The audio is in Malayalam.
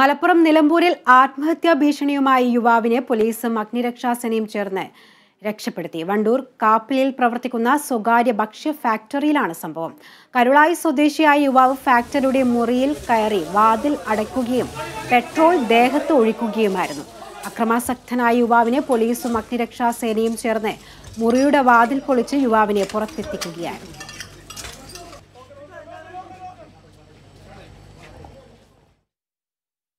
മലപ്പുറം നിലമ്പൂരിൽ ആത്മഹത്യാ ഭീഷണിയുമായി യുവാവിനെ പോലീസും അഗ്നിരക്ഷാസേനയും ചേർന്ന് രക്ഷപ്പെടുത്തി വണ്ടൂർ കാപ്പിലിൽ പ്രവർത്തിക്കുന്ന സ്വകാര്യ ഭക്ഷ്യ ഫാക്ടറിയിലാണ് സംഭവം കരുളായി സ്വദേശിയായ യുവാവ് ഫാക്ടറിയുടെ മുറിയിൽ കയറി വാതിൽ അടയ്ക്കുകയും പെട്രോൾ ദേഹത്ത് ഒഴിക്കുകയുമായിരുന്നു അക്രമാസക്തനായ യുവാവിനെ പോലീസും അഗ്നിരക്ഷാസേനയും ചേർന്ന് മുറിയുടെ വാതിൽ പൊളിച്ച് യുവാവിനെ പുറത്തെത്തിക്കുകയായിരുന്നു